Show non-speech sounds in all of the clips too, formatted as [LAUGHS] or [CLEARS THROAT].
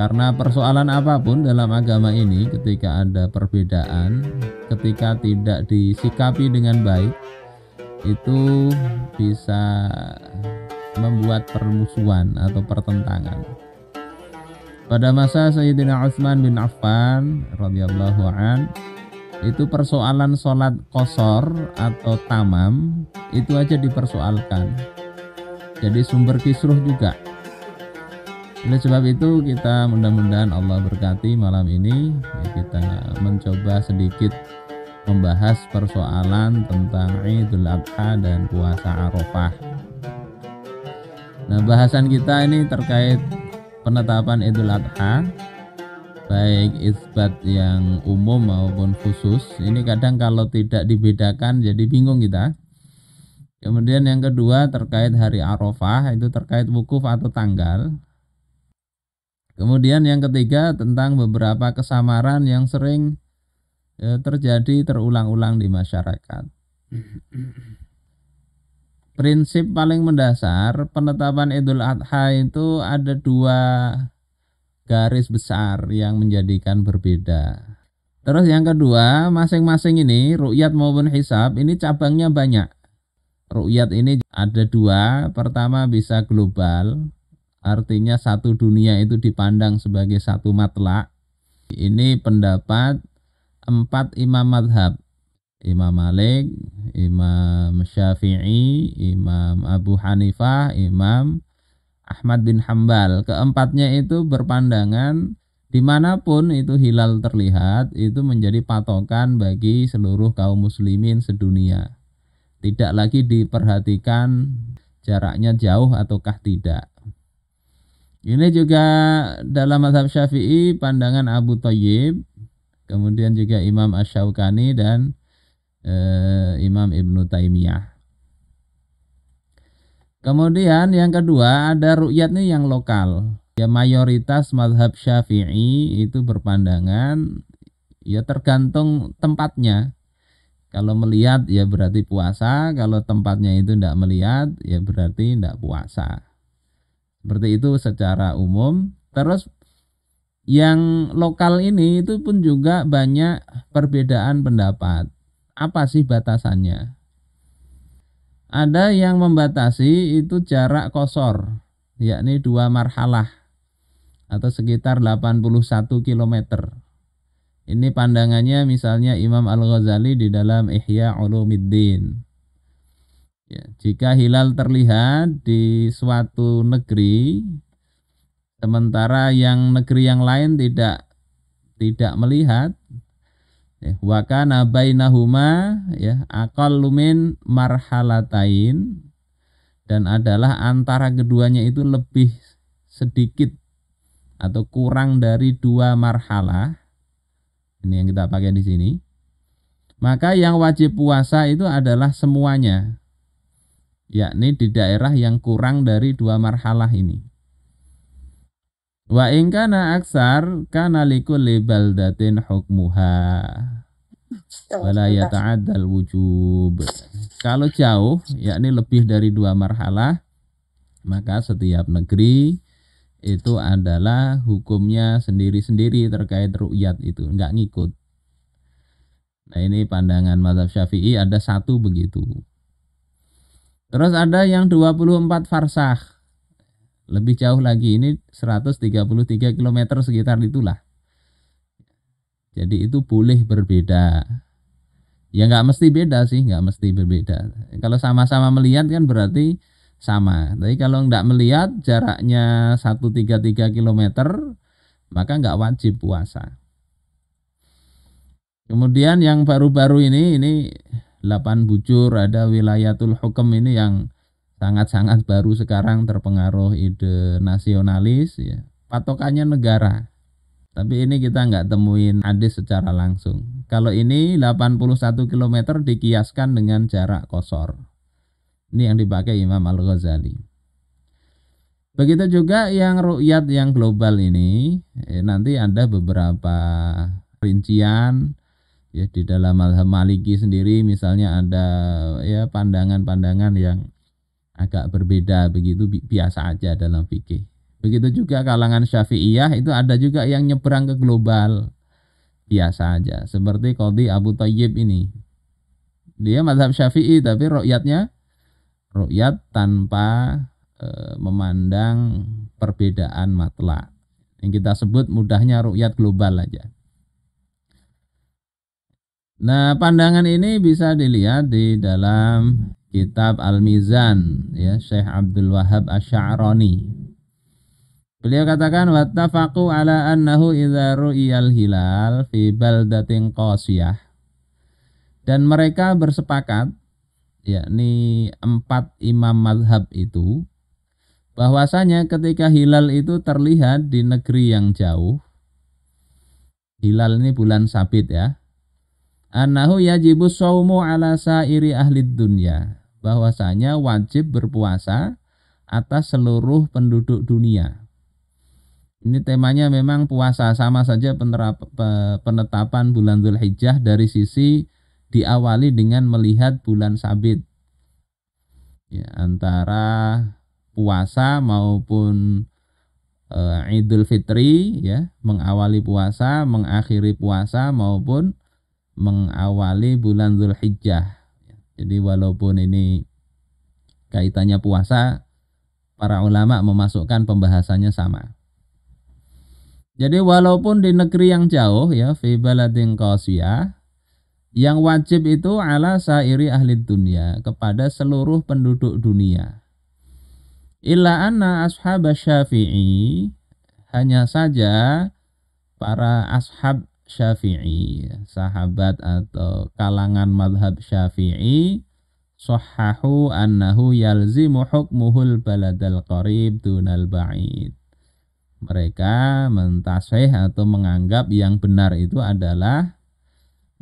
Karena persoalan apapun dalam agama ini, ketika ada perbedaan, ketika tidak disikapi dengan baik, itu bisa membuat permusuhan atau pertentangan. Pada masa Sayyidina Utsman bin Affan radhiyallahu an itu persoalan sholat kosor atau tamam itu aja dipersoalkan. Jadi sumber kisruh juga oleh sebab itu kita mudah-mudahan Allah berkati malam ini ya, kita mencoba sedikit membahas persoalan tentang Idul Adha dan puasa Arafah. Nah, bahasan kita ini terkait penetapan Idul Adha baik isbat yang umum maupun khusus. Ini kadang kalau tidak dibedakan jadi bingung kita. Kemudian yang kedua terkait hari Arafah itu terkait wukuf atau tanggal. Kemudian yang ketiga tentang beberapa kesamaran yang sering e, terjadi terulang-ulang di masyarakat. Prinsip paling mendasar penetapan Idul Adha itu ada dua garis besar yang menjadikan berbeda. Terus yang kedua, masing-masing ini rukyat maupun hisab ini cabangnya banyak. Rukyat ini ada dua, pertama bisa global, artinya satu dunia itu dipandang sebagai satu matlak. Ini pendapat empat imam madhab. Imam Malik, Imam Syafi'i, Imam Abu Hanifah, Imam Ahmad bin Hambal. Keempatnya itu berpandangan dimanapun itu hilal terlihat itu menjadi patokan bagi seluruh kaum muslimin sedunia. Tidak lagi diperhatikan jaraknya jauh ataukah tidak. Ini juga dalam mazhab Syafi'i pandangan Abu Thayyib, kemudian juga Imam Asy-Syaukani dan e, Imam Ibnu Taimiyah. Kemudian yang kedua ada ru'yat nih yang lokal. Ya mayoritas mazhab Syafi'i itu berpandangan ya tergantung tempatnya. Kalau melihat ya berarti puasa, kalau tempatnya itu tidak melihat ya berarti tidak puasa. Seperti itu secara umum. Terus yang lokal ini itu pun juga banyak perbedaan pendapat. Apa sih batasannya? Ada yang membatasi itu jarak kosor, yakni dua marhalah atau sekitar 81 km. Ini pandangannya misalnya Imam Al-Ghazali di dalam Ihya Ulumiddin. Ya, jika hilal terlihat di suatu negeri, sementara yang negeri yang lain tidak tidak melihat, ya, wakana bainahuma ya akal lumin marhalatain dan adalah antara keduanya itu lebih sedikit atau kurang dari dua marhalah ini yang kita pakai di sini maka yang wajib puasa itu adalah semuanya yakni di daerah yang kurang dari dua marhalah ini. Wa ingkana aksar kana likulli datin hukmuha oh, wala yata'addal wujub. Kalau jauh yakni lebih dari dua marhalah maka setiap negeri itu adalah hukumnya sendiri-sendiri terkait ru'yat itu nggak ngikut nah ini pandangan mazhab syafi'i ada satu begitu Terus ada yang 24 farsah. Lebih jauh lagi ini 133 km sekitar itulah. Jadi itu boleh berbeda. Ya nggak mesti beda sih, nggak mesti berbeda. Kalau sama-sama melihat kan berarti sama. Tapi kalau nggak melihat jaraknya 133 km maka nggak wajib puasa. Kemudian yang baru-baru ini ini 8 Bujur, ada Wilayatul Hukum ini yang sangat-sangat baru sekarang terpengaruh ide nasionalis ya. Patokannya negara. Tapi ini kita nggak temuin hadis secara langsung. Kalau ini 81 km dikiaskan dengan jarak kosor. Ini yang dipakai Imam Al-Ghazali. Begitu juga yang rukyat yang global ini, eh, nanti ada beberapa rincian ya di dalam mazhab Maliki sendiri misalnya ada ya pandangan-pandangan yang agak berbeda begitu biasa aja dalam fikih. Begitu juga kalangan Syafi'iyah itu ada juga yang nyebrang ke global. Biasa aja seperti Qadhi Abu Thayyib ini. Dia mazhab Syafi'i tapi rakyatnya rakyat tanpa e, memandang perbedaan matlak. Yang kita sebut mudahnya rakyat global aja Nah, pandangan ini bisa dilihat di dalam kitab Al-Mizan ya Syekh Abdul Wahab Asy'arani. Beliau katakan wattafaqu ala annahu idza ru'iyal hilal fi baldatin qasiyah. Dan mereka bersepakat yakni empat imam mazhab itu bahwasanya ketika hilal itu terlihat di negeri yang jauh hilal ini bulan sabit ya Anahu yajibu saumu ala sairi ahli dunia. Bahwasanya wajib berpuasa atas seluruh penduduk dunia. Ini temanya memang puasa sama saja penetapan bulan Dhul Hijjah dari sisi diawali dengan melihat bulan sabit. Ya, antara puasa maupun e, Idul Fitri ya, mengawali puasa, mengakhiri puasa maupun mengawali bulan Zulhijjah. Jadi walaupun ini kaitannya puasa, para ulama memasukkan pembahasannya sama. Jadi walaupun di negeri yang jauh ya, fi baladin yang wajib itu ala sairi ahli dunia kepada seluruh penduduk dunia. Illa anna ashab syafi'i hanya saja para ashab Syafi'i sahabat atau kalangan madhab Syafi'i sahahu annahu yalzimu hukmuhul baladal qarib dunal ba'id mereka mentasih atau menganggap yang benar itu adalah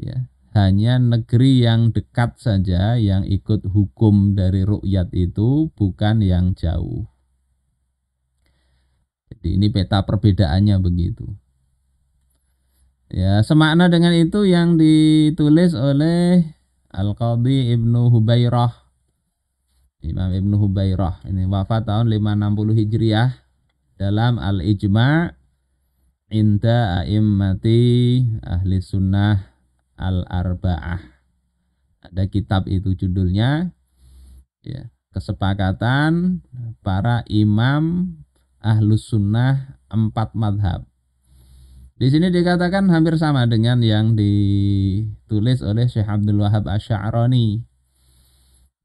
ya hanya negeri yang dekat saja yang ikut hukum dari rukyat itu bukan yang jauh jadi ini peta perbedaannya begitu Ya, semakna dengan itu yang ditulis oleh Al-Qadhi Ibnu Hubairah. Imam Ibnu Hubairah ini wafat tahun 560 Hijriah dalam Al-Ijma' Inda A'immati Ahli Sunnah Al-Arba'ah. Ada kitab itu judulnya ya, Kesepakatan para Imam Ahlus Sunnah Empat Madhab di sini dikatakan hampir sama dengan yang ditulis oleh Syekh Abdul Wahab Asy'arani.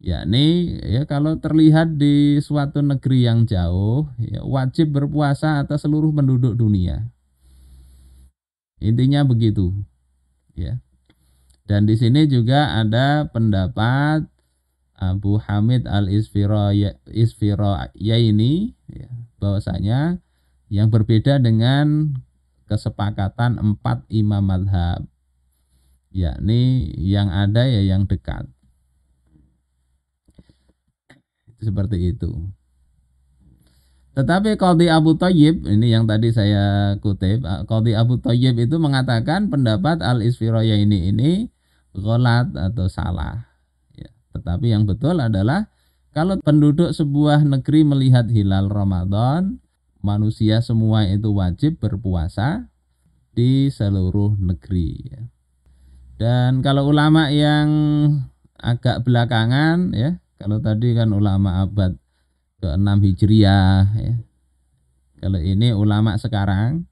Yakni ya kalau terlihat di suatu negeri yang jauh, ya, wajib berpuasa atas seluruh penduduk dunia. Intinya begitu. Ya. Dan di sini juga ada pendapat Abu Hamid al ya ini ya, bahwasanya yang berbeda dengan kesepakatan empat imam madhab yakni yang ada ya yang dekat seperti itu tetapi Qadhi Abu Tayyib ini yang tadi saya kutip Qadhi Abu Tayyib itu mengatakan pendapat al isfiroya ini ini golat atau salah ya, tetapi yang betul adalah kalau penduduk sebuah negeri melihat hilal Ramadan manusia semua itu wajib berpuasa di seluruh negeri. Dan kalau ulama yang agak belakangan ya, kalau tadi kan ulama abad ke-6 Hijriah ya. Kalau ini ulama sekarang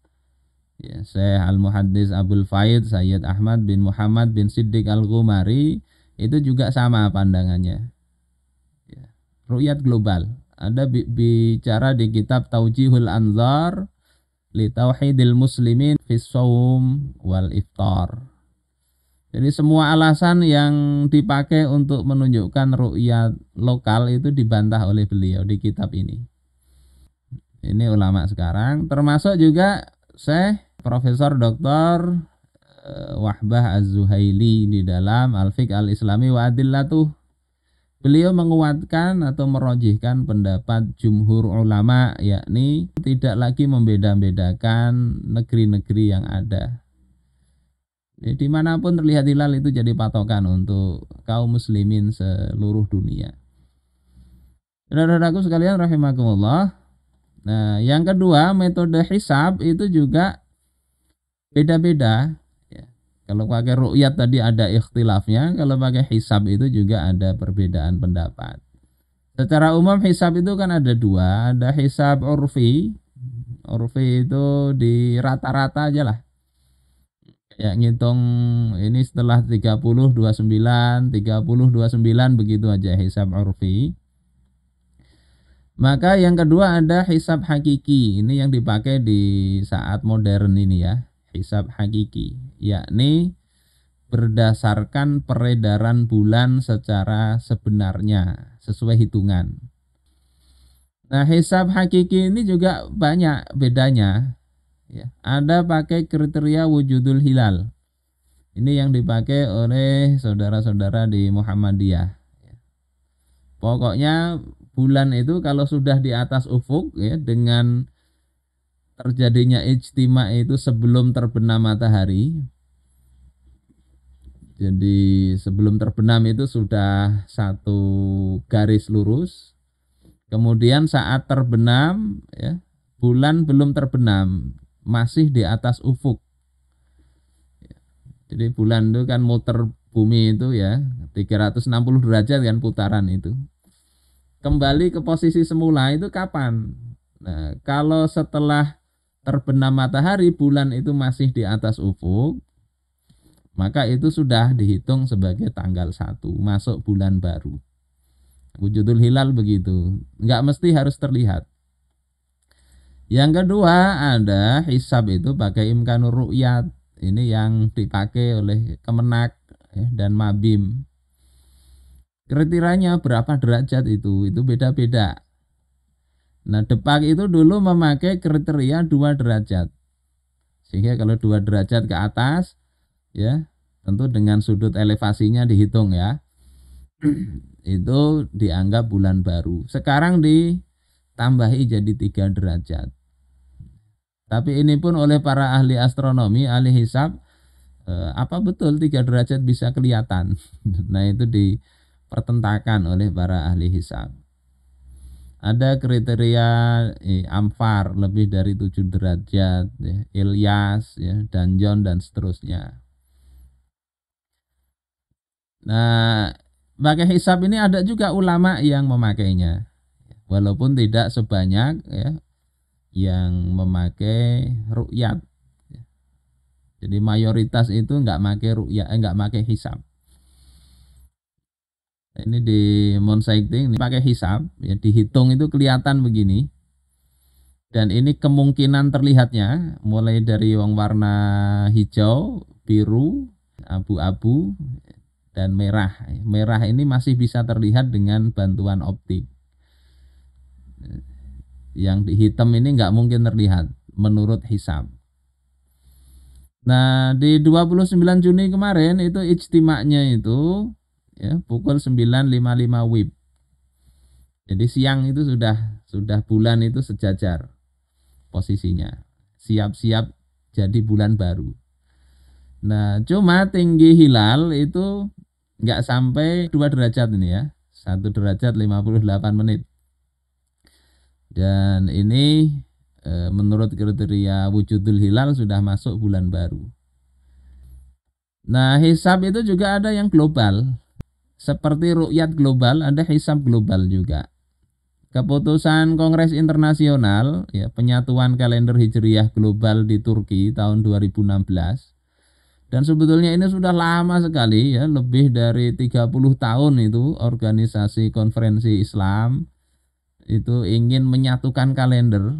ya, Syekh Al-Muhaddis Abdul Faid Sayyid Ahmad bin Muhammad bin Siddiq Al-Ghumari itu juga sama pandangannya. Ya. Ruyat global ada bicara di kitab Taujihul Anzar li tauhidil muslimin fi wal iftar. Jadi semua alasan yang dipakai untuk menunjukkan rukyat lokal itu dibantah oleh beliau di kitab ini. Ini ulama sekarang, termasuk juga Syekh Profesor Dr. Eh, Wahbah Az-Zuhaili di dalam Al-Fiqh Al-Islami wa Adillatuh Beliau menguatkan atau merojihkan pendapat jumhur ulama yakni tidak lagi membeda-bedakan negeri-negeri yang ada. Ya, dimanapun terlihat hilal itu jadi patokan untuk kaum muslimin seluruh dunia. Saudara-saudaraku sekalian rahimakumullah. Nah, yang kedua metode hisab itu juga beda-beda kalau pakai ru'yat tadi ada ikhtilafnya, kalau pakai hisab itu juga ada perbedaan pendapat. Secara umum hisab itu kan ada dua, ada hisab urfi. Urfi itu di rata-rata aja lah. yang ngitung ini setelah 30, 29, 30, 29 begitu aja hisab urfi. Maka yang kedua ada hisab hakiki. Ini yang dipakai di saat modern ini ya hisab hakiki, yakni berdasarkan peredaran bulan secara sebenarnya sesuai hitungan. Nah, hisab hakiki ini juga banyak bedanya. Ya, ada pakai kriteria wujudul hilal. Ini yang dipakai oleh saudara-saudara di Muhammadiyah. Ya. Pokoknya bulan itu kalau sudah di atas ufuk ya dengan terjadinya ijtima itu sebelum terbenam matahari. Jadi sebelum terbenam itu sudah satu garis lurus. Kemudian saat terbenam ya, bulan belum terbenam, masih di atas ufuk. Jadi bulan itu kan muter bumi itu ya 360 derajat kan putaran itu. Kembali ke posisi semula itu kapan? Nah, kalau setelah terbenam matahari bulan itu masih di atas ufuk, maka itu sudah dihitung sebagai tanggal 1 masuk bulan baru. Wujudul hilal begitu, nggak mesti harus terlihat. Yang kedua ada hisab itu pakai imkanur ru'yat. Ini yang dipakai oleh Kemenak ya, dan Mabim kriterianya berapa derajat itu itu beda-beda Nah, depak itu dulu memakai kriteria dua derajat. Sehingga kalau dua derajat ke atas ya, tentu dengan sudut elevasinya dihitung ya. [CLEARS THROAT] itu dianggap bulan baru. Sekarang ditambahi jadi tiga derajat. Tapi ini pun oleh para ahli astronomi, ahli hisap, eh, apa betul tiga derajat bisa kelihatan? [LAUGHS] nah, itu dipertentakan oleh para ahli hisap ada kriteria eh, amfar lebih dari tujuh derajat ya, Ilyas ya Danjon dan seterusnya nah pakai hisap ini ada juga ulama yang memakainya walaupun tidak sebanyak ya yang memakai rukyat jadi mayoritas itu nggak pakai rukyat eh, nggak pakai hisap ini di ini pakai hisap ya dihitung itu kelihatan begini dan ini kemungkinan terlihatnya mulai dari yang warna hijau biru abu-abu dan merah merah ini masih bisa terlihat dengan bantuan optik yang dihitam ini nggak mungkin terlihat menurut hisab nah di 29 Juni kemarin itu istimaknya itu ya, pukul 9.55 WIB. Jadi siang itu sudah sudah bulan itu sejajar posisinya. Siap-siap jadi bulan baru. Nah, cuma tinggi hilal itu nggak sampai 2 derajat ini ya. 1 derajat 58 menit. Dan ini e, menurut kriteria wujudul hilal sudah masuk bulan baru. Nah, hisab itu juga ada yang global. Seperti rukyat global, ada hisab global juga. Keputusan Kongres Internasional, ya, penyatuan kalender Hijriah global di Turki tahun 2016. Dan sebetulnya ini sudah lama sekali ya, lebih dari 30 tahun itu organisasi konferensi Islam itu ingin menyatukan kalender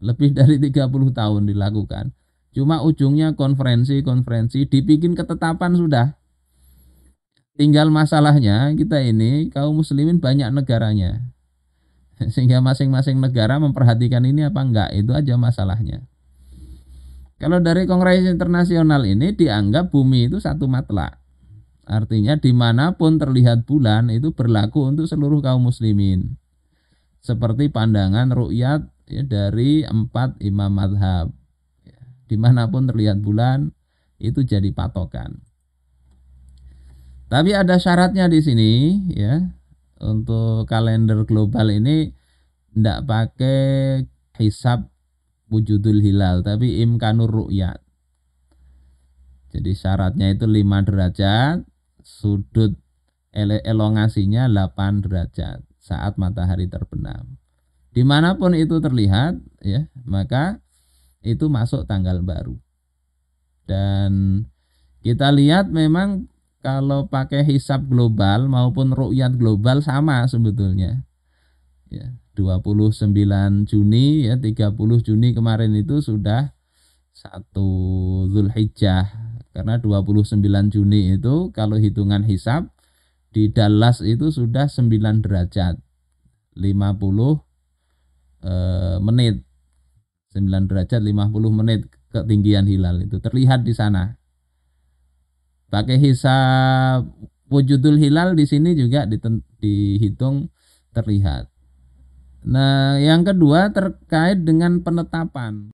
lebih dari 30 tahun dilakukan. Cuma ujungnya konferensi-konferensi dibikin ketetapan sudah Tinggal masalahnya kita ini kaum muslimin banyak negaranya. [LAUGHS] Sehingga masing-masing negara memperhatikan ini apa enggak itu aja masalahnya. Kalau dari Kongres Internasional ini dianggap bumi itu satu matlak. Artinya dimanapun terlihat bulan itu berlaku untuk seluruh kaum muslimin. Seperti pandangan rukyat ya, dari empat imam madhab. Dimanapun terlihat bulan itu jadi patokan. Tapi ada syaratnya di sini ya. Untuk kalender global ini tidak pakai hisab wujudul hilal tapi imkanur ru'yat. Jadi syaratnya itu 5 derajat, sudut elongasinya 8 derajat saat matahari terbenam. Dimanapun itu terlihat ya, maka itu masuk tanggal baru. Dan kita lihat memang kalau pakai hisap global maupun rukyat global sama sebetulnya. Ya, 29 Juni ya 30 Juni kemarin itu sudah satu Zulhijjah karena 29 Juni itu kalau hitungan hisap di Dallas itu sudah 9 derajat 50 eh, menit 9 derajat 50 menit ketinggian hilal itu terlihat di sana pakai hisab wujudul hilal di sini juga dihitung terlihat. Nah, yang kedua terkait dengan penetapan